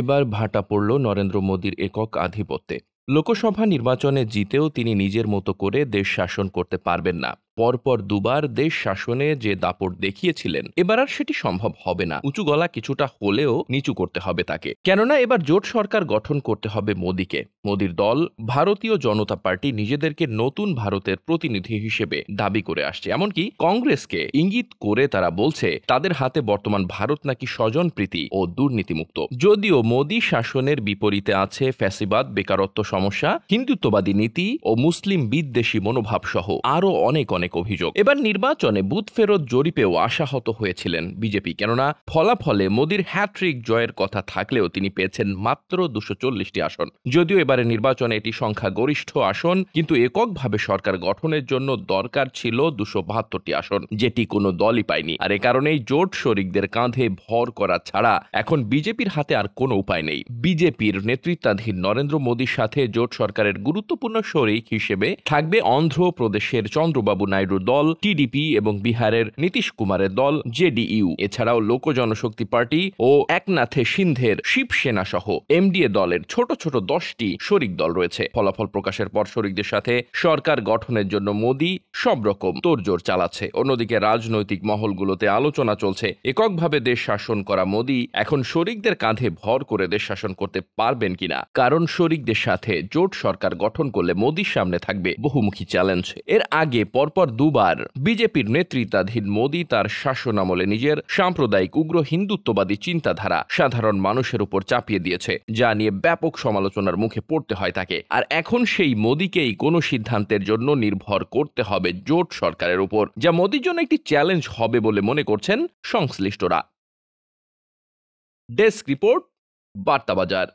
এবার ভাটা পড়ল নরেন্দ্র মোদীর একক আধিপত্যে লোকসভা নির্বাচনে জিতেও তিনি নিজের মতো করে দেশ শাসন করতে পারবেন না পরপর দুবার দেশ শাসনে যে দাপট দেখিয়েছিলেন এবার আর সেটি সম্ভব হবে না উঁচু গলা কিছুটা হলেও নিচু করতে হবে তাকে কেননা এবার জোট সরকার গঠন করতে হবে মোদীকে মোদীর দল ভারতীয় জনতা পার্টি নিজেদেরকে নতুন ভারতের প্রতিনিধি হিসেবে দাবি করে আসছে এমনকি কংগ্রেসকে ইঙ্গিত করে তারা বলছে তাদের হাতে বর্তমান ভারত নাকি স্বজন প্রীতি ও দুর্নীতিমুক্ত যদিও মোদি শাসনের বিপরীতে আছে ফ্যাসিবাদ বেকারত্ব সমস্যা হিন্দুত্ববাদী নীতি ও মুসলিম বিদ্বেষী মনোভাব সহ আরও অনেক অনেক অভিযোগ এবার নির্বাচনে বুথ ফেরত জরিপেও আশাহত হয়েছিলেন বিজেপি কেননা ফলাফলে মোদীর হ্যাট্রিক জয়ের কথা থাকলেও তিনি পেয়েছেন মাত্র দুশো চল্লিশটি আসন যদিও এবারে নির্বাচনে এটি সংখ্যা গরিষ্ঠ আসন কিন্তু এককভাবে সরকার গঠনের জন্য দরকার ছিল দুশো বাহাত্তরটি আসন যেটি কোনো দলই পায়নি আর এ কারণেই জোট শরিকদের কাঁধে ভর করা ছাড়া এখন বিজেপির হাতে আর কোনো উপায় নেই বিজেপির নেতৃত্বাধীন নরেন্দ্র মোদীর সাথে জোট সরকারের গুরুত্বপূর্ণ শরিক হিসেবে থাকবে অন্ধ্রপ্রদেশের চন্দ্রবাবু নাইডু দল টিডিপি এবং বিহারের নীতিশ কুমারের দল জেডিইউ এছাড়াও লোক জনশক্তি পার্টি ও একনাথে সিন্ধের শিবসেনা সহ এমডিএ দলের ছোট ছোট দশটি শরিক দল রয়েছে ফলাফল প্রকাশের পর শরিকদের সাথে সরকার গঠনের জন্য মোদি সব রকম তোরজোর চালাচ্ছে অন্যদিকে রাজনৈতিক মহলগুলোতে আলোচনা চলছে এককভাবে দেশ শাসন করা মোদি এখন শরিকদের কাঁধে ভর করে দেশ শাসন করতে পারবেন কিনা কারণ শরিকদের সাথে জোট সরকার গঠন করলে মোদির সামনে থাকবে বহুমুখী চ্যালেঞ্জ এর আগে পরপর পরপর দুবার বিজেপির নেতৃত্বাধীন মোদী তার শাসন আমলে নিজের সাম্প্রদায়িক উগ্র হিন্দুত্ববাদী চিন্তাধারা সাধারণ মানুষের উপর চাপিয়ে দিয়েছে যা নিয়ে ব্যাপক সমালোচনার মুখে পড়তে হয় তাকে আর এখন সেই মোদীকেই কোনো সিদ্ধান্তের জন্য নির্ভর করতে হবে জোট সরকারের উপর যা মোদীর জন্য একটি চ্যালেঞ্জ হবে বলে মনে করছেন সংশ্লিষ্টরা ডেস্ক রিপোর্ট বার্তা বাজার